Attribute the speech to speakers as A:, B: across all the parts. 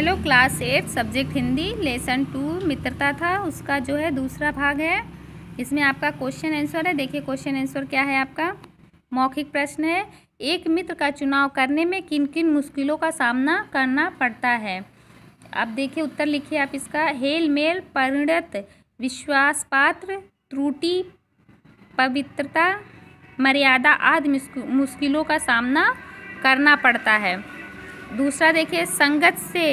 A: hello class eight subject Hindi lesson two मित्रता था उसका जो है दूसरा भाग है इसमें आपका क्वेश्चन आंसर है देखिए क्वेश्चन आंसर क्या है आपका मौखिक प्रश्न है एक मित्र का चुनाव करने में किन किन मुश्किलों का सामना करना पड़ता है आप देखिए उत्तर लिखिए आप इसका हेल मेल परिणत विश्वास पात्र त्रुटि पवित्रता मर्यादा आदि मुश्किलों का सामना करना पड़ता है दूसरा देखिए संगत से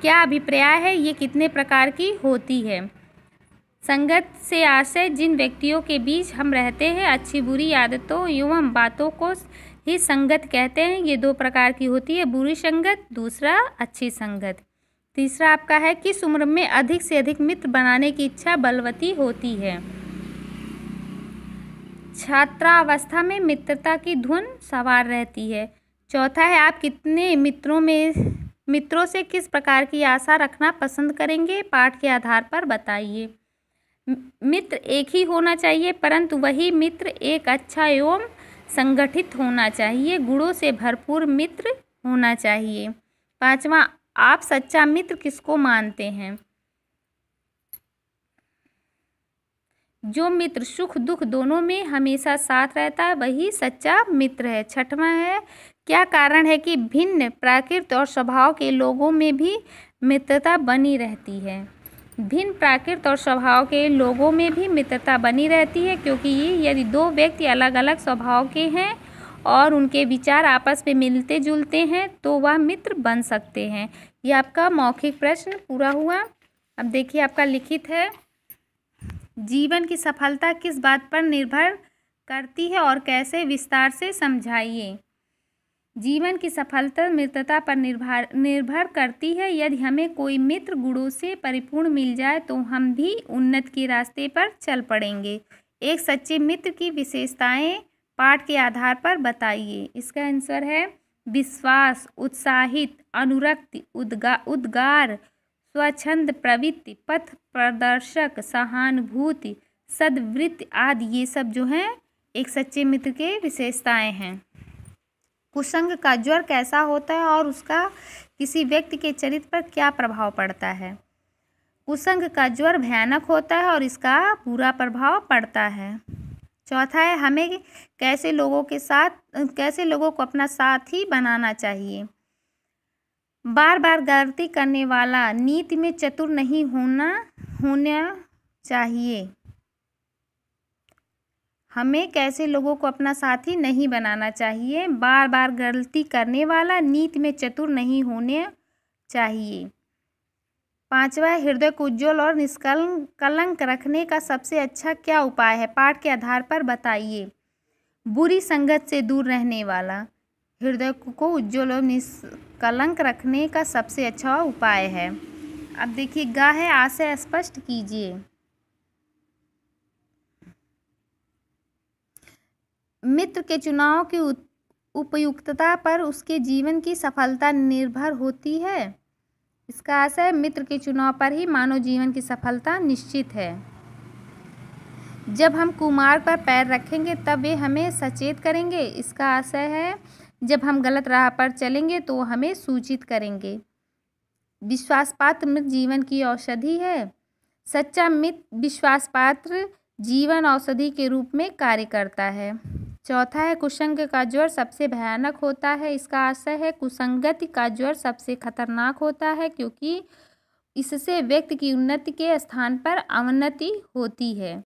A: क्या अभिप्राय है ये कितने प्रकार की होती है संगत से आशय जिन व्यक्तियों के बीच हम रहते हैं अच्छी बुरी आदतों एवं बातों को ही संगत कहते हैं ये दो प्रकार की होती है बुरी संगत दूसरा अच्छी संगत तीसरा आपका है किस उम्र में अधिक से अधिक मित्र बनाने की इच्छा बलवती होती है छात्रावस्था में मित्रता की धुन सवार रहती है चौथा है आप कितने मित्रों में मित्रों से किस प्रकार की आशा रखना पसंद करेंगे पाठ के आधार पर बताइए मित्र एक ही होना चाहिए परंतु वही मित्र एक अच्छा एवं संगठित होना चाहिए गुणों से भरपूर मित्र होना चाहिए पांचवा आप सच्चा मित्र किसको मानते हैं जो मित्र सुख दुख दोनों में हमेशा साथ रहता है वही सच्चा मित्र है छठवा है क्या कारण है कि भिन्न प्राकृत और स्वभाव के लोगों में भी मित्रता बनी रहती है भिन्न प्राकृत और स्वभाव के लोगों में भी मित्रता बनी रहती है क्योंकि ये यदि दो व्यक्ति अलग अलग स्वभाव के हैं और उनके विचार आपस में मिलते जुलते हैं तो वह मित्र बन सकते हैं ये आपका मौखिक प्रश्न पूरा हुआ अब देखिए आपका लिखित है जीवन की सफलता किस बात पर निर्भर करती है और कैसे विस्तार से समझाइए जीवन की सफलता मित्रता पर निर्भर निर्भर करती है यदि हमें कोई मित्र गुणों से परिपूर्ण मिल जाए तो हम भी उन्नत के रास्ते पर चल पड़ेंगे एक सच्चे मित्र की विशेषताएं पाठ के आधार पर बताइए इसका आंसर है विश्वास उत्साहित अनुरक्ति उद्गा उद्गार स्वच्छंद प्रवृत्ति पथ प्रदर्शक सहानुभूति सदवृत्ति आदि ये सब जो हैं एक सच्चे मित्र के विशेषताएं हैं कुसंग का ज्वर कैसा होता है और उसका किसी व्यक्ति के चरित्र पर क्या प्रभाव पड़ता है कुसंग का ज्वर भयानक होता है और इसका बुरा प्रभाव पड़ता है चौथा है हमें कैसे लोगों के साथ कैसे लोगों को अपना साथ ही बनाना चाहिए बार बार गलती करने वाला नीति में चतुर नहीं होना होना चाहिए हमें कैसे लोगों को अपना साथी नहीं बनाना चाहिए बार बार गलती करने वाला नीति में चतुर नहीं होने चाहिए पांचवा हृदय को उज्ज्वल और निष्कल कलंक रखने का सबसे अच्छा क्या उपाय है पाठ के आधार पर बताइए बुरी संगत से दूर रहने वाला हृदय को उज्ज्वल और निस् कलंक रखने का सबसे अच्छा उपाय है अब देखिए गा है आ से स्पष्ट कीजिए मित्र के चुनाव की उपयुक्तता पर उसके जीवन की सफलता निर्भर होती है इसका आशय मित्र के चुनाव पर ही मानव जीवन की सफलता निश्चित है जब हम कुमार पर पैर रखेंगे तब वे हमें सचेत करेंगे इसका आशय है जब हम गलत राह पर चलेंगे तो हमें सूचित करेंगे विश्वास पात्र जीवन की औषधि है सच्चा मित्र विश्वास पात्र जीवन औषधि के रूप में कार्य करता है चौथा है कुसंग का ज्वर सबसे भयानक होता है इसका आशय है कुसंगति का ज्वर सबसे खतरनाक होता है क्योंकि इससे व्यक्ति की उन्नति के स्थान पर अवनति होती है